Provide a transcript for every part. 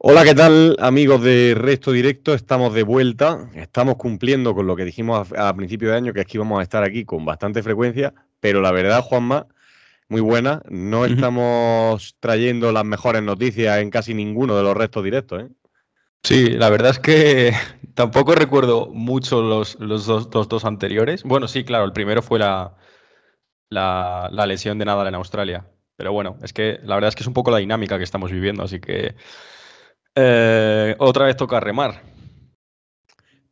Hola, ¿qué tal amigos de Resto Directo? Estamos de vuelta, estamos cumpliendo con lo que dijimos a, principio de año, que es que íbamos a estar aquí con bastante frecuencia, pero la verdad, Juanma, muy buena, no estamos trayendo las mejores noticias en casi ninguno de los Restos Directos. ¿eh? Sí, la verdad es que tampoco recuerdo mucho los, dos, anteriores. Bueno, sí, claro, el primero fue la lesión de Nadal en Australia, pero bueno, es que la verdad es que es un poco la dinámica que estamos viviendo, así que... Eh, otra vez toca remar.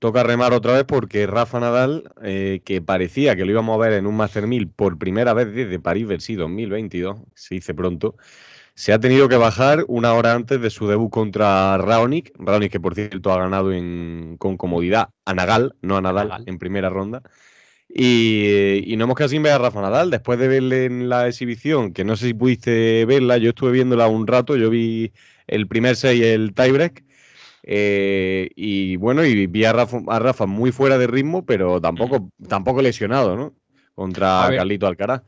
Toca remar otra vez porque Rafa Nadal, eh, que parecía que lo íbamos a ver en un Master 1000 por primera vez desde París Versi 2022, se dice pronto, se ha tenido que bajar una hora antes de su debut contra Raonic. Raonic que por cierto ha ganado con comodidad a Nagal, no a Nadal. en primera ronda. Y, no hemos quedado sin ver a Rafa Nadal. Después de verle en la exhibición, que no sé si pudiste verla, yo estuve viéndola un rato, yo vi el primer 6 el tiebreak. Eh, y bueno, y vi a Rafa, a Rafa, muy fuera de ritmo, pero tampoco, tampoco lesionado, ¿no? Contra Carlito Alcaraz.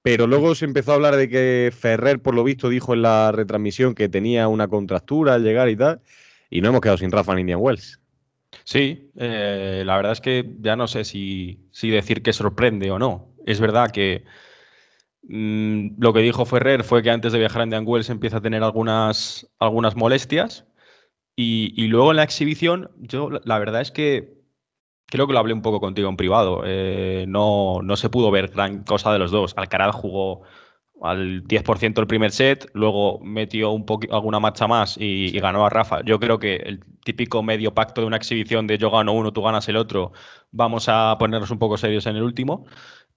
Pero luego se empezó a hablar de que Ferrer, por lo visto, dijo en la retransmisión que tenía una contractura al llegar y tal. Y no hemos quedado sin Rafa en Indian Wells. Sí, eh, la verdad es que ya no sé si, decir que sorprende o no. Es verdad que mm, lo que dijo Ferrer fue que antes de viajar a Indian Wells empieza a tener algunas, molestias. Y, luego en la exhibición, yo la verdad es que creo que lo hablé un poco contigo en privado. Eh, no, se pudo ver gran cosa de los dos. Alcaraz jugó al 10% el primer set, luego metió un alguna marcha más y, ganó a Rafa. Yo creo que el típico medio pacto de una exhibición de yo gano uno, tú ganas el otro, vamos a ponernos un poco serios en el último.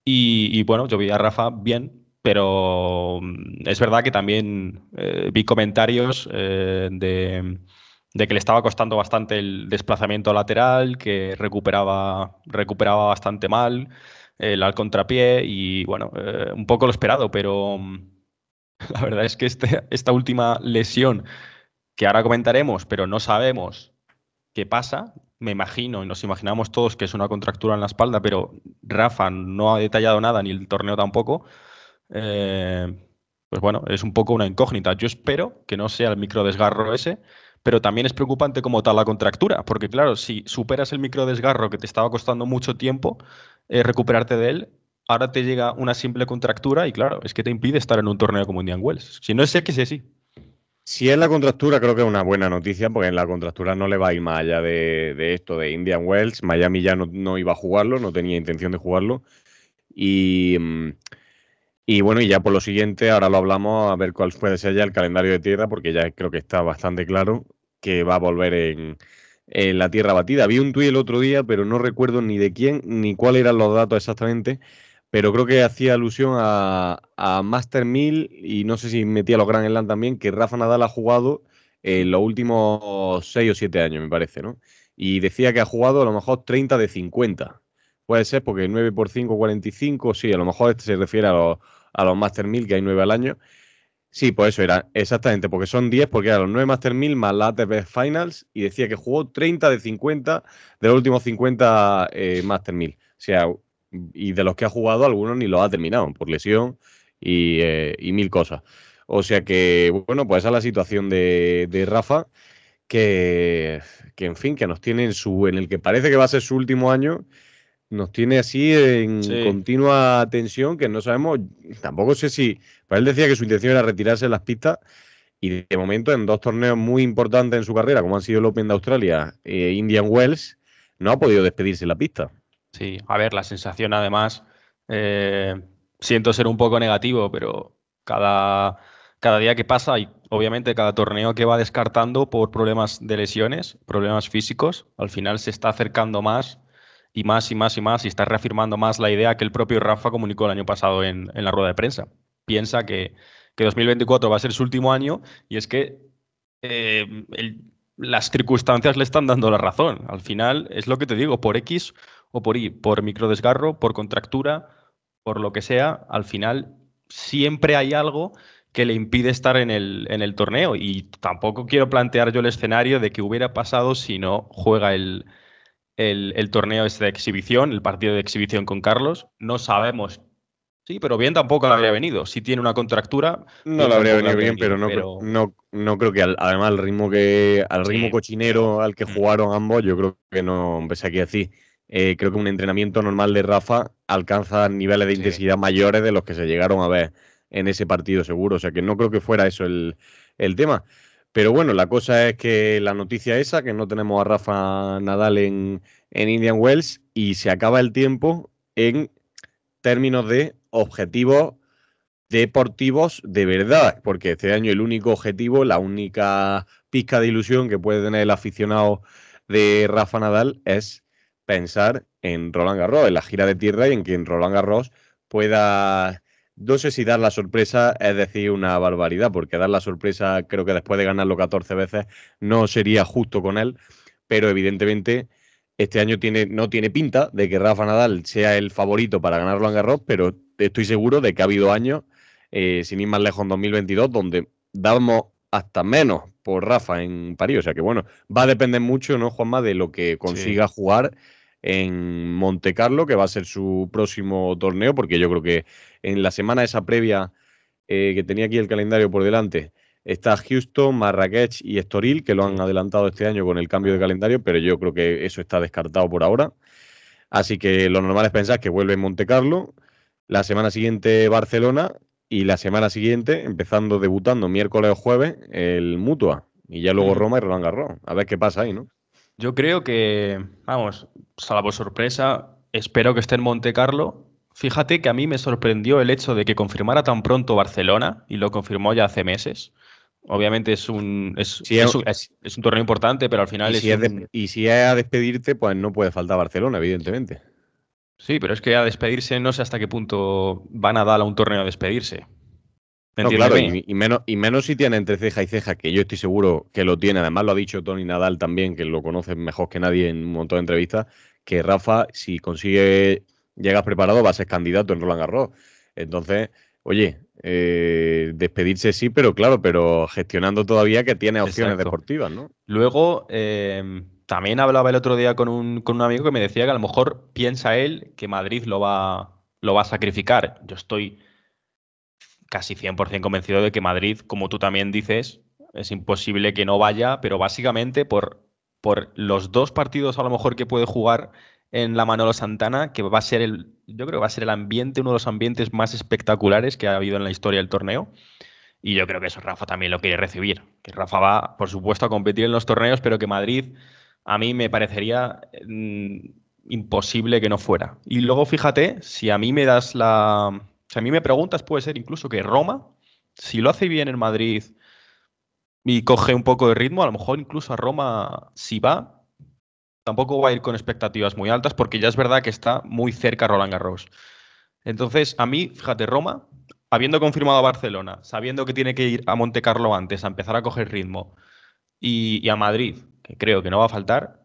Y, bueno, yo vi a Rafa bien, pero mm, es verdad que también eh, vi comentarios eh, de, que le estaba costando bastante el desplazamiento lateral, que recuperaba, recuperaba bastante mal el eh, al contrapié y bueno, eh, un poco lo esperado, pero mm, la verdad es que este, esta última lesión que ahora comentaremos, pero no sabemos qué pasa, me imagino y nos imaginamos todos que es una contractura en la espalda, pero Rafa no ha detallado nada, ni el torneo tampoco. Eh, pues bueno, es un poco una incógnita. Yo espero que no sea el microdesgarro ese, pero también es preocupante como tal la contractura, porque claro, si superas el microdesgarro que te estaba costando mucho tiempo, eh, recuperarte de él, ahora te llega una simple contractura y claro, es que te impide estar en un torneo como Indian Wells. Si no es que sea así. Si es la contractura, creo que es una buena noticia, porque en la contractura no le va a ir más allá de, esto, de Indian Wells. Miami ya no, iba a jugarlo, no tenía intención de jugarlo. Y, mm, y bueno, y ya por lo siguiente, ahora lo hablamos a ver cuál puede ser ya el calendario de tierra, porque ya creo que está bastante claro que va a volver en, en eh, la tierra batida. Vi un tuit el otro día, pero no recuerdo ni de quién ni cuáles eran los datos exactamente, pero creo que hacía alusión a, Master 1000 y no sé si metía los Grand Slam también, que Rafa Nadal ha jugado en eh, los últimos 6 o 7 años, me parece, ¿no? Y decía que ha jugado a lo mejor 30 de 50. Puede ser porque 9 por 5, 45, sí, a lo mejor este se refiere a los, a los Master 1000, que hay 9 al año. Sí, pues eso era, exactamente, porque son 10, porque eran los 9 Master 1000 más la ATP Finals y decía que jugó 30 de 50 de los últimos 50 eh, Master 1000. O sea, y de los que ha jugado, algunos ni los ha terminado por lesión eh, y, mil cosas. O sea que, bueno, pues esa es la situación de, de Rafa, que, que, en fin, que nos tiene en, su, en el que parece que va a ser su último año nos tiene así en continua tensión que no sabemos, tampoco sé si, para pues él decía que su intención era retirarse de las pistas y de momento en dos torneos muy importantes en su carrera, como han sido el Open de Australia e Indian Wells, no ha podido despedirse de la pista. Sí, a ver, la sensación además, eh, siento ser un poco negativo, pero cada, cada día que pasa y obviamente cada torneo que va descartando por problemas de lesiones, problemas físicos, al final se está acercando más y más y más y más y está reafirmando más la idea que el propio Rafa comunicó el año pasado en, la rueda de prensa. Piensa que, 2024 va a ser su último año y es que eh, las circunstancias le están dando la razón. Al final es lo que te digo, por X o por Y, por microdesgarro, por contractura, por lo que sea, al final siempre hay algo que le impide estar en el, en el torneo. Y tampoco quiero plantear yo el escenario de que hubiera pasado si no juega el, el, torneo este de exhibición, el partido de exhibición con Carlos. No sabemos Sí, pero bien tampoco la habría venido. Si tiene una contractura. No la habría venido bien, pero, no, No, creo que además al ritmo que al ritmo cochinero al que mm. jugaron ambos, yo creo que no, pese a que así eh, creo que un entrenamiento normal de Rafa alcanza niveles de intensidad mayores de los que se llegaron a ver en ese partido seguro. O sea que no creo que fuera eso el, el tema. Pero bueno, la cosa es que la noticia esa, que no tenemos a Rafa Nadal en, en Indian Wells y se acaba el tiempo en términos de objetivos deportivos de verdad, porque este año el único objetivo, la única pizca de ilusión que puede tener el aficionado de Rafa Nadal es pensar en Roland Garros, en la gira de tierra y en que Roland Garros pueda no sé si dar la sorpresa es decir una barbaridad, porque dar la sorpresa creo que después de ganarlo 14 veces no sería justo con él, pero evidentemente este año tiene, no tiene pinta de que Rafa Nadal sea el favorito para ganarlo en Garros, pero estoy seguro de que ha habido años, eh, sin ir más lejos en 2022, donde dábamos hasta menos por Rafa en París. O sea que bueno, va a depender mucho, ¿no, Juanma, de lo que consiga jugar en Monte Carlo, que va a ser su próximo torneo, porque yo creo que en la semana esa previa eh, que tenía aquí el calendario por delante, está Houston, Marrakech y Estoril, que lo han adelantado este año con el cambio de calendario, pero yo creo que eso está descartado por ahora. Así que lo normal es pensar que vuelve en Monte Carlo, la semana siguiente Barcelona y la semana siguiente, empezando debutando miércoles o jueves, el Mutua y ya luego Roma y Roland Garros. A ver qué pasa ahí, ¿no? Yo creo que, vamos, salvo sorpresa, espero que esté en Monte Carlo. Fíjate que a mí me sorprendió el hecho de que confirmara tan pronto Barcelona, y lo confirmó ya hace meses. Obviamente es un, es, un torneo importante, pero al final y si es. y si es a despedirte, pues no puede faltar Barcelona, evidentemente. Sí, pero es que a despedirse no sé hasta qué punto van a dar a un torneo a despedirse y, menos, si tiene entre ceja y ceja, que yo estoy seguro que lo tiene. Además, lo ha dicho Tony Nadal también, que lo conoce mejor que nadie en un montón de entrevistas, que Rafa, si consigue llegas preparado, va a ser candidato en Roland Garros. Entonces, oye, eh, despedirse sí, pero claro, pero gestionando todavía que tiene opciones deportivas, ¿no? Luego, eh, también hablaba el otro día con un, amigo que me decía que a lo mejor piensa él que Madrid lo va, lo va a sacrificar. Yo estoy casi 100% convencido de que Madrid, como tú también dices, es imposible que no vaya, pero básicamente por, por los dos partidos a lo mejor que puede jugar en la Manolo Santana, que va a ser el, yo creo va a ser el ambiente, uno de los ambientes más espectaculares que ha habido en la historia del torneo. Y yo creo que eso Rafa también lo quiere recibir. Que Rafa va, por supuesto, a competir en los torneos, pero que Madrid a mí me parecería mm, imposible que no fuera. Y luego fíjate, si a mí me das la, sea, a mí me preguntas, puede ser incluso que Roma, si lo hace bien en Madrid y coge un poco de ritmo, a lo mejor incluso a Roma, si va, tampoco va a ir con expectativas muy altas, porque ya es verdad que está muy cerca Roland Garros. Entonces, a mí, fíjate, Roma, habiendo confirmado a Barcelona, sabiendo que tiene que ir a Monte Carlo antes, a empezar a coger ritmo, y, y a Madrid, que creo que no va a faltar,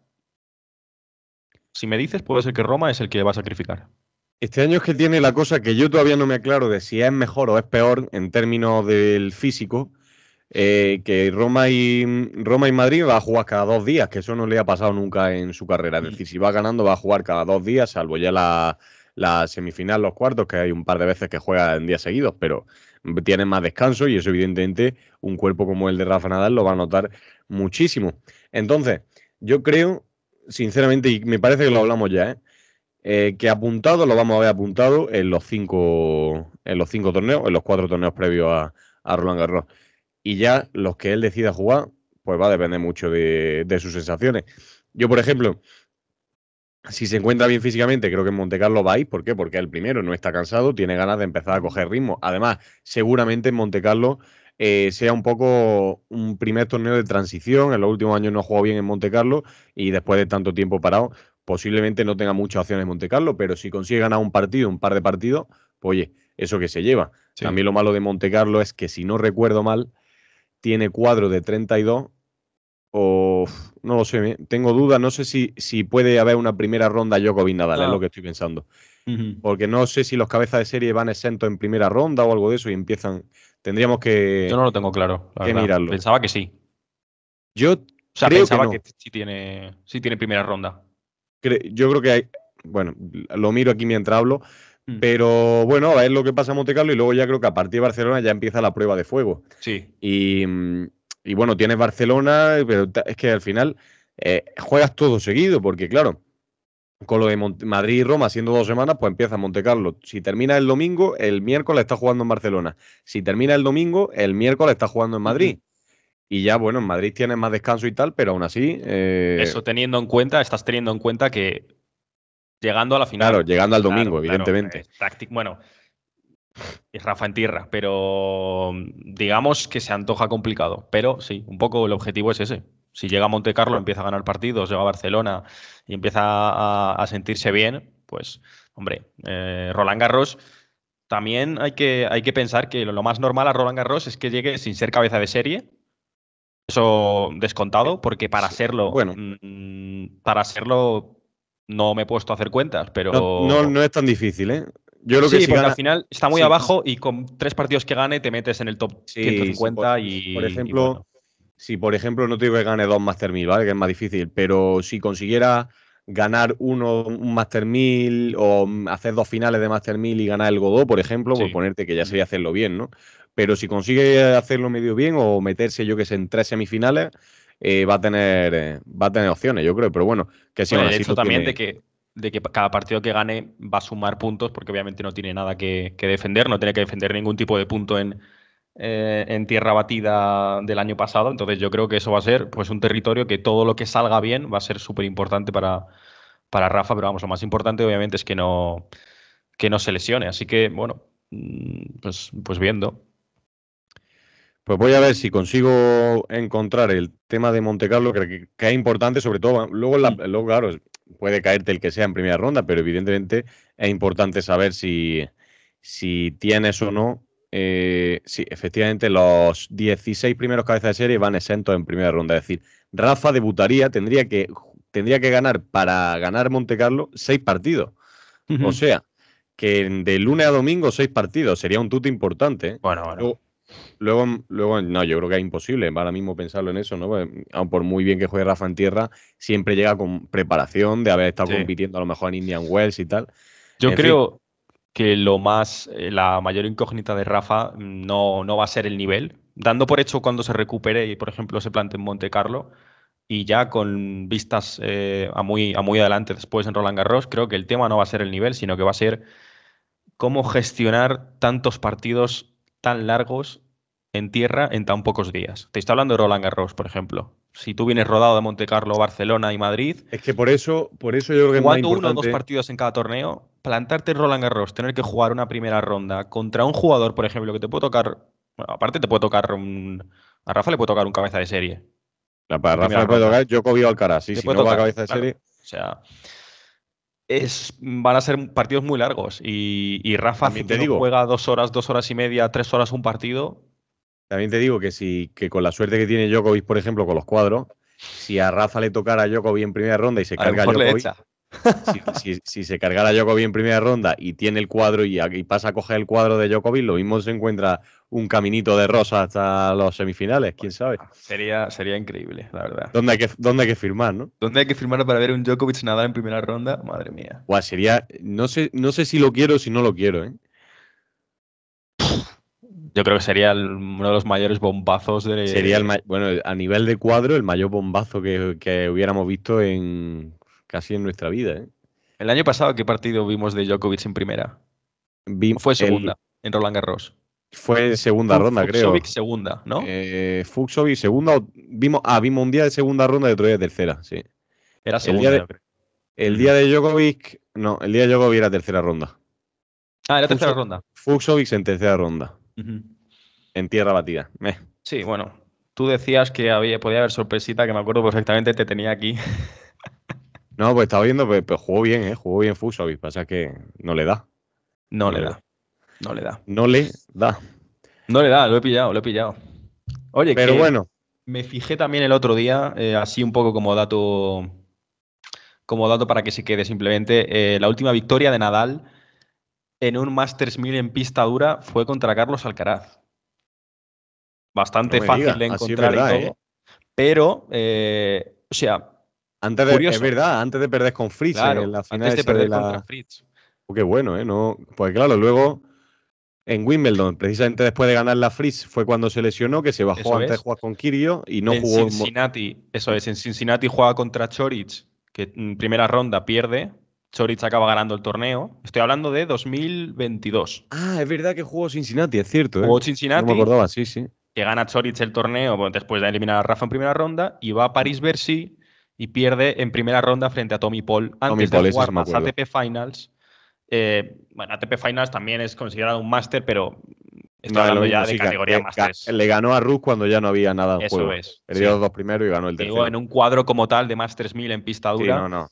si me dices, puede ser que Roma es el que va a sacrificar. Este año es que tiene la cosa que yo todavía no me aclaro de si es mejor o es peor en términos del físico, eh, que Roma y, Roma y Madrid va a jugar cada dos días, que eso no le ha pasado nunca en su carrera. Es mm. decir, si va ganando va a jugar cada dos días, salvo ya la, la semifinal, los cuartos, que hay un par de veces que juega en días seguidos, pero tiene más descanso y eso evidentemente un cuerpo como el de Rafa Nadal lo va a notar muchísimo. Entonces, yo creo, sinceramente, y me parece que lo hablamos ya, ¿eh? Eh, que apuntado lo vamos a ver apuntado en los cinco, en los cinco torneos, en los cuatro torneos previos a, Roland Garros. Y ya los que él decida jugar, pues va a depender mucho de, sus sensaciones. Yo, por ejemplo, si se encuentra bien físicamente, creo que en Monte Carlo va a ir. ¿Por qué? Porque el primero no está cansado, tiene ganas de empezar a coger ritmo. Además, seguramente en Monte Carlo eh, sea un poco un primer torneo de transición. En los últimos años no ha jugado bien en Monte Carlo y después de tanto tiempo parado, posiblemente no tenga muchas opciones Monte Carlo, pero si consigue ganar un partido, un par de partidos, pues oye, eso que se lleva. A mí, lo malo de Monte Carlo es que, si no recuerdo mal, tiene cuadro de 32 o no lo sé, tengo dudas, no sé si, si puede haber una primera ronda yo Nadal, es ah. lo que estoy pensando. Porque no sé si los cabezas de serie van exentos en primera ronda o algo de eso y empiezan. Tendríamos que. Yo no lo tengo claro. Que mirarlo. Pensaba que sí. Yo o pensaba que, tiene, sí tiene primera ronda yo creo que hay, bueno, lo miro aquí mientras hablo, mm. pero bueno, es lo que pasa en Monte Carlo y luego ya creo que a partir de Barcelona ya empieza la prueba de fuego. Sí. Y, bueno, tienes Barcelona, pero es que al final eh, juegas todo seguido, porque claro, con lo de Madrid y Roma siendo dos semanas, pues empieza Monte Carlo. Si termina el domingo, el miércoles está jugando en Barcelona. Si termina el domingo, el miércoles está jugando en Madrid. Y ya, bueno, en Madrid tienes más descanso y tal, pero aún así. Eh, Eso teniendo en cuenta, estás teniendo en cuenta que llegando a la final. Claro, llegando al domingo, evidentemente. bueno, es Rafa en tierra, pero mm, digamos que se antoja complicado. Pero sí, un poco el objetivo es ese. Si llega a Monte Carlo, empieza a ganar partidos, llega a Barcelona y empieza a, sentirse bien, pues, hombre, eh, Roland Garros también hay que, hay que pensar que lo, más normal a Roland Garros es que llegue sin ser cabeza de serie eso descontado, porque para serlo, bueno. Mm, para serlo no me he puesto a hacer cuentas, pero... No, no, es tan difícil, ¿eh? Yo creo sí, que sí al final está muy abajo y con tres partidos que gane te metes en el top 150 y... Por ejemplo, si por ejemplo no te digo que gane dos Master 1000, ¿vale? Que es más difícil, pero si consiguiera ganar uno, un Master 1000 o hacer dos finales de Master 1000 y ganar el Godot, por ejemplo, pues por ponerte que ya sería hacerlo bien, ¿no? Pero si consigue hacerlo medio bien o meterse, yo que sé, en tres semifinales, eh, va, a tener, eh, va a tener opciones, yo creo. Pero bueno, que si bueno, también de, que, de que cada partido que gane va a sumar puntos, porque obviamente no tiene nada que defender, no tiene que defender ningún tipo de punto en, eh, en tierra batida del año pasado. Entonces yo creo que eso va a ser pues, un territorio que todo lo que salga bien va a ser súper importante para, para Rafa, pero vamos, lo más importante obviamente es que no, que no se lesione. Así que bueno, mm, pues, pues viendo. Pues voy a ver si consigo encontrar el tema de Monte Carlo, que, es importante, sobre todo, luego, mm. luego, claro, puede caerte el que sea en primera ronda, pero evidentemente es importante saber si, si tienes o no eh, sí, efectivamente, los 16 primeros cabezas de serie van exentos en primera ronda. Es decir, Rafa debutaría, tendría que, tendría que ganar para ganar Monte Carlo seis partidos. O sea, que de lunes a domingo seis partidos. Sería un tute importante. ¿eh? Bueno, bueno. Luego, luego, no, yo creo que es imposible ahora mismo pensarlo en eso, ¿no? Pues, Aún por muy bien que juegue Rafa en tierra, siempre llega con preparación de haber estado compitiendo a lo mejor en Indian Wells y tal. Yo creo, que lo más, eh, la mayor incógnita de Rafa mm, no, va a ser el nivel, dando por hecho cuando se recupere y, por ejemplo, se plante en Monte Carlo, y ya con vistas eh, a, muy, a muy adelante después en Roland Garros, creo que el tema no va a ser el nivel, sino que va a ser cómo gestionar tantos partidos tan largos en tierra en tan pocos días. Te estoy hablando de Roland Garros, por ejemplo si tú vienes rodado de Monte Carlo, Barcelona y Madrid. Es que por eso, por eso yo creo que es más importante... uno o dos partidos en cada torneo, plantarte en Roland Garros, tener que jugar una primera ronda contra un jugador, por ejemplo, que te puede tocar. Bueno, aparte te puede tocar un. A Rafa le puede tocar un cabeza de serie. A Rafa le puede tocar Yo cogido al cara, sí, si no tocar, va cabeza de serie. O sea. Es, van a ser partidos muy largos y, Rafa te digo. juega dos horas, dos horas y media, tres horas un partido, también te digo que si que con la suerte que tiene Djokovic, por ejemplo, con los cuadros, si a Rafa le tocara a Djokovic en primera ronda y se carga Djokovic, si, se cargara Djokovic en primera ronda y tiene el cuadro y, pasa a coger el cuadro de Djokovic, lo mismo se encuentra un caminito de rosa hasta los semifinales, quién sabe. Sería, sería increíble, la verdad. ¿Dónde hay, que, hay que firmar, no? ¿Dónde hay que firmar para ver un Djokovic nadar en primera ronda? Madre mía. sería. No sé, no sé si lo quiero o si no lo quiero, ¿eh? Yo creo que sería uno de los mayores bombazos de. Sería bueno, a nivel de cuadro, el mayor bombazo que, hubiéramos visto en casi en nuestra vida. ¿eh? El año pasado, ¿qué partido vimos de Djokovic en primera? fue segunda, en Roland Garros. Fue segunda ronda, creo. Fuxovic segunda, ¿no? Eh, Fuxovic segunda. Vimos, ah, vimos un día de segunda ronda y otro día de tercera, sí. Era segunda, el día de, Djokovic, no, el día de Djokovic era tercera ronda. Ah, era tercera ronda. Fuxovic en tercera ronda. En tierra batida. Sí, bueno, tú decías que había, podía haber sorpresita, que me acuerdo perfectamente, te tenía aquí. no, pues estaba viendo, Pero pues, pues, jugó bien, ¿eh? Jugó bien Fusovic, pasa que no le da. No, le, da. No le da. No le da. No le da, lo he pillado, lo he pillado. Oye, pero que bueno. Me fijé también el otro día, eh, así un poco como dato, como dato para que se quede simplemente, eh, la última victoria de Nadal en un Masters 1000 en pista dura fue contra Carlos Alcaraz. Bastante fácil de encontrar y todo. ¿eh? Pero, eh, o sea. Antes de, es verdad, antes de perder con Fritz en la final. Antes de perder contra Fritz. Oh, qué bueno, ¿eh? No, pues claro, luego en Wimbledon, precisamente después de ganar la Fritz, fue cuando se lesionó, que se bajó antes de jugar con Kirio y no jugó. En Cincinnati, eso es, en Cincinnati juega contra Chorich, que en primera ronda pierde Chorich acaba ganando el torneo. Estoy hablando de 2022. Ah, es verdad que jugó Cincinnati, es cierto. ¿eh? Jugó Cincinnati. No me acordaba, sí, sí. Que gana Chorich el torneo después de eliminar a Rafa en primera ronda y va a París-Bercy y pierde en primera ronda frente a Tommy Paul antes de jugar más ATP Finals. Eh, bueno, ATP Finals también es considerado un máster, pero hablando ya de categoría máster. Le ganó a Ruth cuando ya no había nada en Eso Es, Perdió los dos primeros y ganó el tercero. en un cuadro como tal de más 3000 en pista dura. Sí, no, no.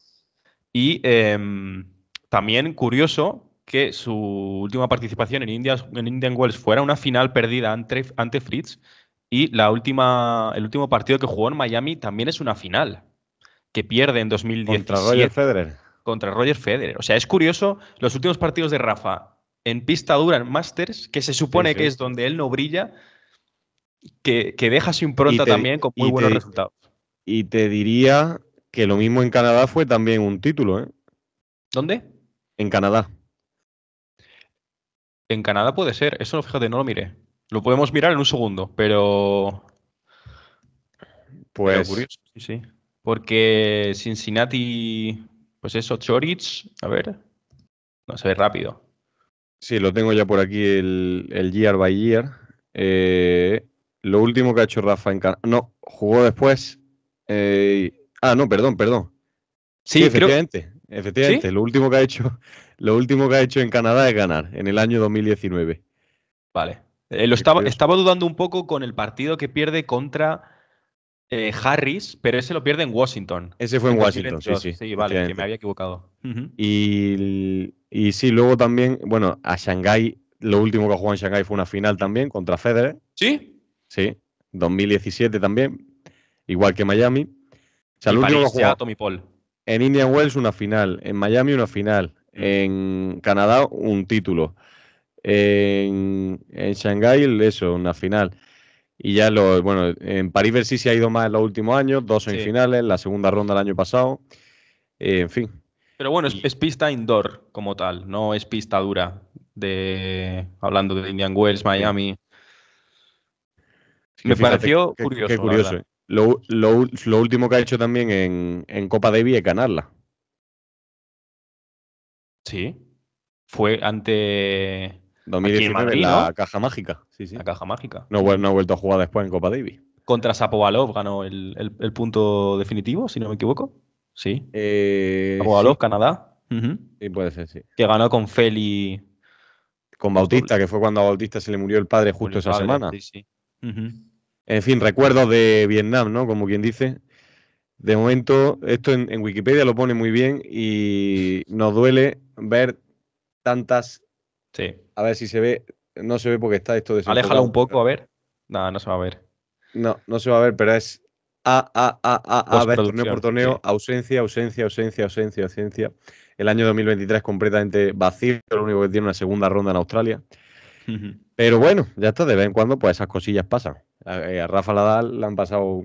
Y em, también curioso que su última participación en, India, Indian Wells fuera una final perdida ante, ante Fritz y la última, el último partido que jugó en Miami también es una final que pierde en 2010 contra Roger Federer. Contra Roger Federer. O sea, es curioso los últimos partidos de Rafa en pista dura en Masters, que se supone que es donde él no brilla, que, deja su impronta también con muy buenos resultados. Y te diría que lo mismo en Canadá fue también un título, ¿eh? ¿Dónde? En Canadá. En Canadá puede ser, eso fíjate, no lo miré. Lo podemos mirar en un segundo, pero. Pues. sí, sí. Porque Cincinnati. Pues eso, Chorich. A ver. No se ve rápido. Sí, lo tengo ya por aquí el, el year by year. Eh, lo último que ha hecho Rafa en Canadá. No, jugó después. Eh, Ah, no, perdón, perdón. Sí, efectivamente. Efectivamente. Lo último que ha hecho, lo último que ha hecho en Canadá es ganar en el año 2019. Vale. Eh, lo estaba, estaba, dudando un poco con el partido que pierde contra eh, Harris, pero ese lo pierde en Washington. Ese fue en, Washington, sí, sí. vale, que me había equivocado. y, y, sí, luego también, bueno, a Shanghai, lo último que ha jugado en Shanghai fue una final también contra Federer. ¿Sí? Sí, 2017 también, igual que Miami. Saludos Tommy Paul. En Indian Wells una final, en Miami una final, mm. en Canadá un título, en, en Shanghái eso, una final. Y ya lo, bueno, en París si se ha ido más en los últimos años, dos semifinales, la segunda ronda el año pasado, eh, en fin. Pero bueno, es, pista indoor como tal, no es pista dura de hablando de Indian Wells, Miami. me pareció curioso. Qué curioso. Lo, último que ha hecho también en, en Copa Davis es ganarla. Sí. Fue ante. 2019 en la caja mágica. Sí, sí. La caja mágica. No, ha vuelto a jugar después en Copa Davis. Contra Sapovalov ganó el, punto definitivo, si no me equivoco. Sí. Eh, Sapovalov, Canadá. Sí, puede ser, sí. Que ganó con Feli. Con Bautista, que fue cuando a Bautista se le murió el padre justo esa semana. Sí, sí. En fin, recuerdos de Vietnam, ¿no? Como quien dice. De momento, esto en, Wikipedia lo pone muy bien y nos duele ver tantas. Sí. A ver si se ve. No se ve porque está esto de. Aléjala un poco, a ver. No, no se va a ver. No, no se va a ver, pero es a, ver, torneo por torneo, ausencia, ausencia, ausencia, ausencia, ausencia. El año 2023 completamente vacío, lo único que tiene una segunda ronda en Australia. Pero bueno, ya está, de vez en cuando pues esas cosillas pasan. Eh, a, Rafa Nadal le han pasado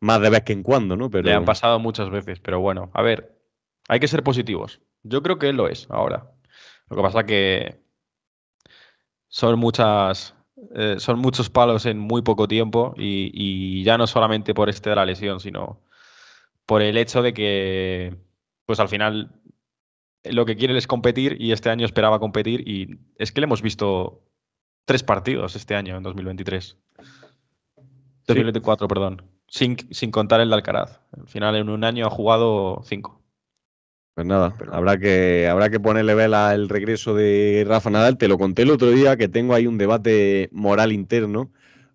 más de vez que en cuando, ¿no? Pero... Le han pasado muchas veces, pero bueno, a ver, hay que ser positivos. Yo creo que él lo es ahora. Lo que pasa que son muchas, eh, son muchos palos en muy poco tiempo y, y, ya no solamente por este de la lesión, sino por el hecho de que, pues al final, lo que quiere es competir y este año esperaba competir y es que le hemos visto tres partidos este año, en 2023. 2024, perdón. Sin, contar el de Alcaraz. Al final, en un año ha jugado cinco. Pues nada, habrá, que, habrá que ponerle vela al regreso de Rafa Nadal. Te lo conté el otro día que tengo ahí un debate moral interno,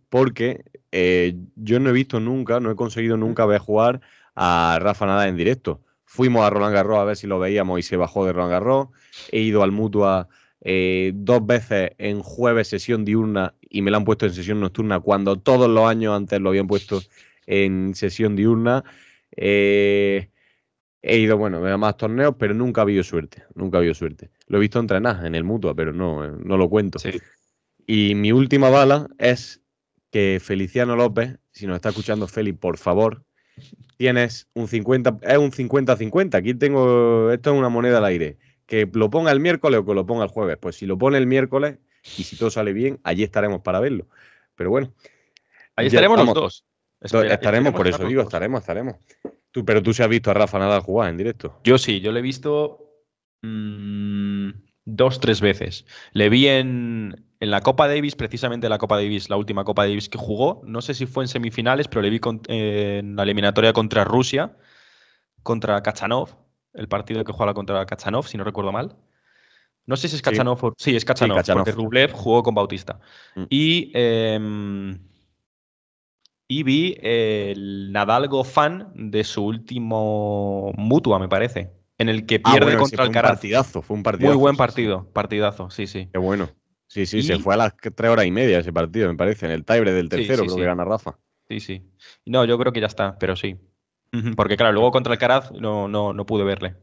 porque eh, yo no he visto nunca, no he conseguido nunca ver jugar a Rafa Nadal en directo. Fuimos a Roland Garros a ver si lo veíamos y se bajó de Roland Garros. He ido al Mutua eh, dos veces en jueves sesión diurna y me la han puesto en sesión nocturna cuando todos los años antes lo habían puesto en sesión diurna. Eh, he ido, bueno, a más torneos, pero nunca ha habido suerte, nunca ha habido suerte. Lo he visto entrenar en el Mutua, pero no, eh, no lo cuento. Y mi última bala es que Feliciano López, si nos está escuchando Feli, por favor, tienes un 50, es un 50-50. Aquí tengo, esto es una moneda al aire que lo ponga el miércoles o que lo ponga el jueves. Pues si lo pone el miércoles y si todo sale bien, allí estaremos para verlo. Pero bueno. Ahí estaremos los dos. estaremos, por eso digo, estaremos, estaremos. Tú, pero tú se sí has visto a Rafa Nadal jugar en directo. Yo sí, yo le he visto mm, dos, tres veces. Le vi en, la Copa Davis, precisamente la Copa Davis, la última Copa Davis que jugó. No sé si fue en semifinales, pero le vi en la eliminatoria contra Rusia, contra Kachanov el partido que jugaba contra Kachanov, si no recuerdo mal. No sé si es Kachanov sí. es Kachanov, porque Rublev jugó con Bautista. Mm. Y. Em, y vi el Nadalgo fan de su último Mutua, me parece. En el que ah, pierde contra el Partidazo, fue un partidazo. Muy buen partido, partidazo, sí, sí. Qué bueno. Sí, sí, se fue a las tres horas y media ese partido, me parece, en el Taibre del tercero, creo que gana Rafa. Sí, sí. No, yo creo que ya está, pero sí. Porque claro, luego contra Caraz no, no, no pude verle.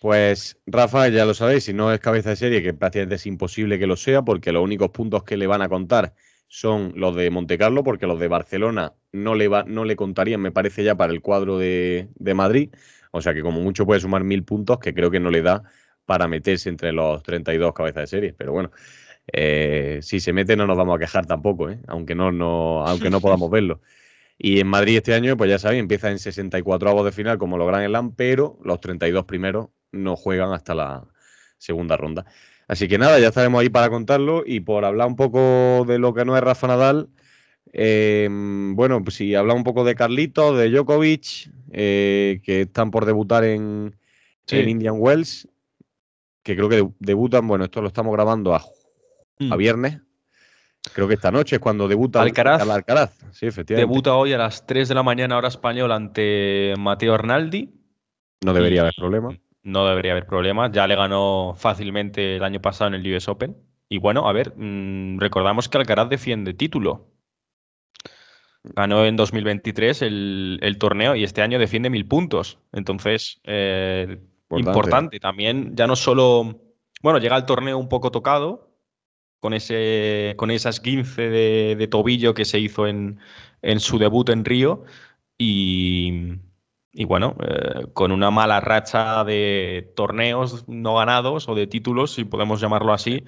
Pues Rafa, ya lo sabéis, si no es cabeza de serie, que prácticamente es imposible que lo sea, porque los únicos puntos que le van a contar son los de Monte Carlo porque los de Barcelona no le, va, no le contarían, me parece ya, para el cuadro de, de Madrid. O sea que como mucho puede sumar mil puntos, que creo que no le da para meterse entre los 32 cabezas de serie. Pero bueno, eh, si se mete no nos vamos a quejar tampoco, ¿eh? aunque, no, no, aunque no podamos verlo. Y en Madrid este año, pues ya sabéis, empieza en 64 avos de final como lo Gran Elan, pero los 32 primeros no juegan hasta la segunda ronda. Así que nada, ya estaremos ahí para contarlo y por hablar un poco de lo que no es Rafa Nadal, em, bueno, pues si habla un poco de Carlitos, de Djokovic, eh, que están por debutar en, Indian Wells, que creo que debutan, bueno, esto lo estamos grabando a mm. viernes, Creo que esta noche es cuando debuta Alcaraz. Alcaraz. Sí, efectivamente. Debuta hoy a las 3 de la mañana, hora española, ante Mateo Arnaldi. No debería haber problema. No debería haber problema. Ya le ganó fácilmente el año pasado en el US Open. Y bueno, a ver, mm, recordamos que Alcaraz defiende título. Ganó en 2023 el, torneo y este año defiende mil puntos. Entonces, eh, importante. importante. También, ya no solo. Bueno, llega al torneo un poco tocado, con, ese, con esas 15 de, tobillo que se hizo en, su debut en Río. Y, bueno, eh, con una mala racha de torneos no ganados o de títulos, si podemos llamarlo así,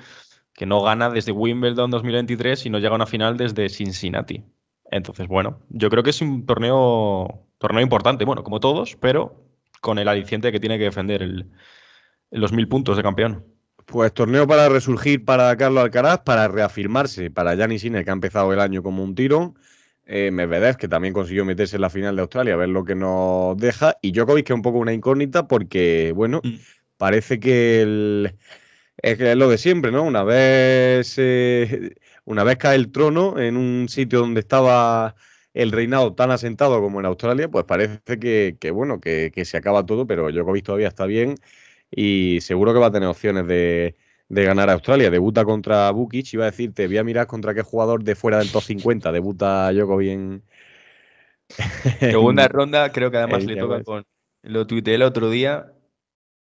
que no gana desde Wimbledon 2023 y no llega a una final desde Cincinnati. Entonces, bueno, yo creo que es un torneo, torneo importante, bueno, como todos, pero con el aliciente que tiene que defender los mil puntos de campeón. Pues torneo para resurgir para Carlos Alcaraz, para reafirmarse para Yanni Sinner, que ha empezado el año como un tirón. Eh, Medvedev, que también consiguió meterse en la final de Australia, a ver lo que nos deja. Y Djokovic, que es un poco una incógnita, porque, bueno, mm. parece que es, lo de siempre, ¿no? Una vez, eh, una vez cae el trono en un sitio donde estaba el reinado tan asentado como en Australia, pues parece que, bueno, que, se acaba todo, pero Djokovic todavía está bien y seguro que va a tener opciones de, ganar a Australia. Debuta contra Bukic, va a decirte, voy a mirar contra qué jugador de fuera del top 50 debuta Djokovic en... Segunda ronda, creo que además le toca con... Lo tuiteé el otro día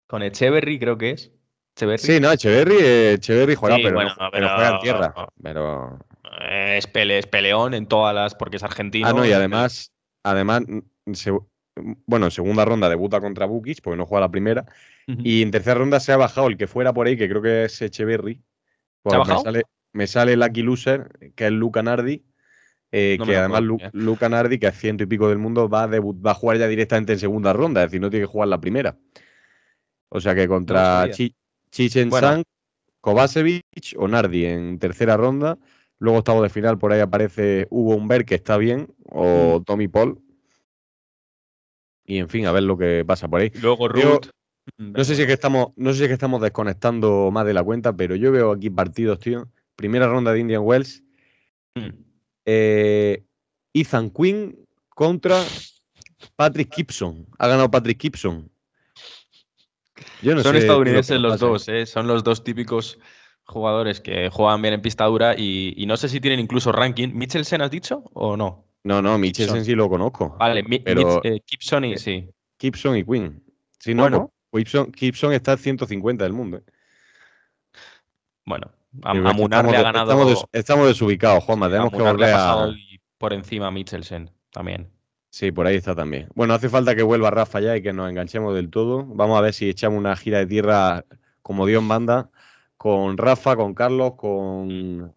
con Echeverry, creo que es. Sí, no, Echeverry, eh, Echeverry juega, pero, juega en tierra. Pero... Eh, es, peleón en todas las, porque es argentino. Ah, no, y además, además mm, mm, bueno, en segunda ronda debuta contra Bukic, porque no juega la primera, y en tercera ronda se ha bajado el que fuera por ahí, que creo que es Echeverry. Me, sale, Lucky Loser, que es Luca Nardi. Eh, que además Luca Nardi, que es ciento y pico del mundo, va a, va a jugar ya directamente en segunda ronda, es decir, no tiene que jugar la primera. O sea que contra Chichen Kovacevic o Nardi en tercera ronda. Luego octavo de final, por ahí aparece Hugo Humbert, que está bien, o mm. Tommy Paul. Y en fin, a ver lo que pasa por ahí. Luego Ruth. Mm, no sé si es que estamos, no sé si que estamos desconectando más de la cuenta, pero yo veo aquí partidos, tío. Primera ronda de Indian Wells. Mm. Eh, Ethan Quinn contra Patrick Gibson. Ha ganado Patrick Gibson. son estadounidenses los dos, ¿eh? son los dos típicos jugadores que juegan bien en pista dura y, no sé si tienen incluso ranking. Sen has dicho o no? No, no, Sen sí lo conozco. Vale, eh, Gibson y eh, sí. Gibson y Quinn. no, bueno, pues, Gibson, está al 150 del mundo. ¿eh? Bueno, a, le ha ganado. Estamos, desubicados, Juanma. Tenemos que volver a. Por encima de Mitchelsen también. Sí, por ahí está también. Bueno, hace falta que vuelva Rafa ya y que nos enganchemos del todo. Vamos a ver si echamos una gira de tierra como Dios manda con Rafa, con Carlos, con,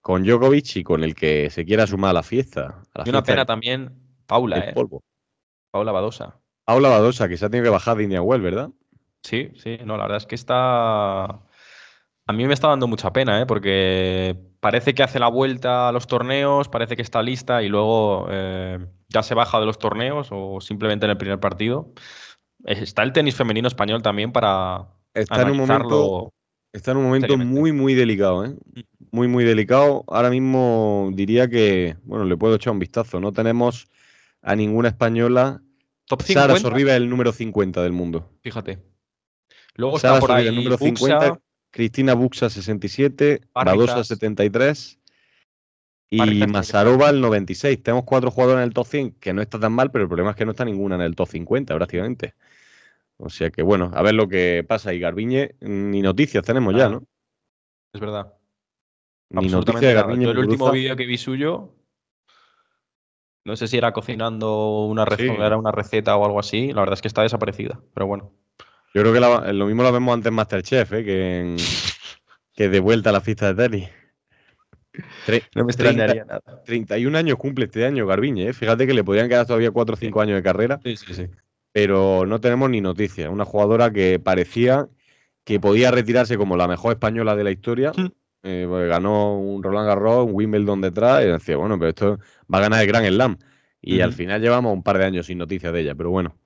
con Djokovic y con el que se quiera sumar a la fiesta. y una pena también, Paula, ¿eh? Paula Badosa la Badosa, que se ha tenido que bajar de India Well, ¿verdad? Sí, sí, no, la verdad es que está. A mí me está dando mucha pena, ¿eh? porque parece que hace la vuelta a los torneos, parece que está lista y luego eh, ya se baja de los torneos o simplemente en el primer partido. Está el tenis femenino español también para está en un momento Está en un momento muy, muy delicado, ¿eh? Mm. Muy, muy delicado. Ahora mismo diría que, bueno, le puedo echar un vistazo. No tenemos a ninguna española Top 50. Sara el número 50 del mundo. Fíjate. Luego está por el número 50. Cristina Buxa 67, Badosa 73 y el 96. Tenemos cuatro jugadores en el top 100, que no está tan mal, pero el problema es que no está ninguna en el top 50 prácticamente. O sea que bueno, a ver lo que pasa. Y Garbiñe, mm, ni noticias tenemos ya, ¿no? Es verdad. Ni noticias de Garbiñe. el último vídeo que vi suyo no sé si era cocinando una, era una receta o algo así. La verdad es que está desaparecida, pero bueno. Yo creo que lo mismo lo vemos antes en Masterchef, ¿eh? que, que de vuelta a la fiesta de Dani. no me extrañaría nada. 31 años cumple este año Garbiñe, ¿eh? fíjate que le podían quedar todavía 4 o 5 años de carrera. Sí, sí, sí. Pero no tenemos ni noticias. Una jugadora que parecía que podía retirarse como la mejor española de la historia. Hmm. Eh, pues ganó un Roland Garros, un Wimbledon detrás, y decía, bueno, pero esto va a ganar el Gran Slam. Y al final llevamos un par de años sin noticias de ella, pero bueno.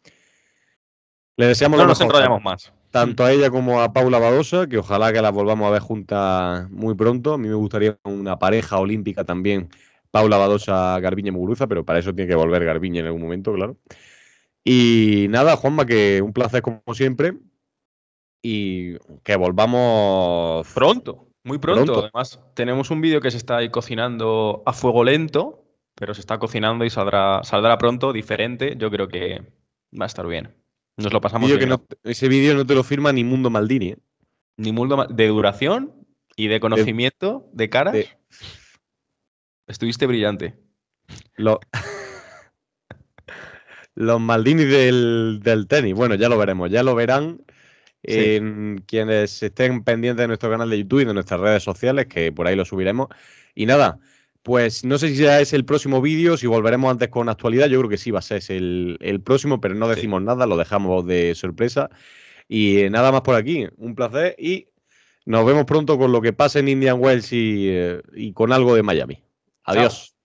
Le deseamos no lo nos más. Tanto mm. a ella como a Paula Badosa, que ojalá que las volvamos a ver juntas muy pronto. A mí me gustaría una pareja olímpica también, Paula Badosa, Garbiñe Muguruza, pero para eso tiene que volver Garbiñe en algún momento, claro. Y nada, Juanma, que un placer como siempre. Y que volvamos pronto. Muy pronto, además tenemos un vídeo que se está ahí cocinando a fuego lento, pero se está cocinando y saldrá, saldrá pronto, diferente. Yo creo que va a estar bien. Nos lo pasamos. ese vídeo no te lo firma ni Mundo Maldini. ¿eh? Ni Mundo de duración y de conocimiento de, cara. Estuviste brillante. Los Maldini del, del tenis. Bueno, ya lo veremos, ya lo verán en quienes estén pendientes de nuestro canal de YouTube y de nuestras redes sociales, que por ahí lo subiremos. Y nada, pues no sé si ya es el próximo vídeo, si volveremos antes con actualidad, yo creo que sí va a ser el, próximo, pero no decimos nada, lo dejamos de sorpresa. Y eh, nada más por aquí, un placer y nos vemos pronto con lo que pase en Indian Wells y, eh, con algo de Miami. Adiós.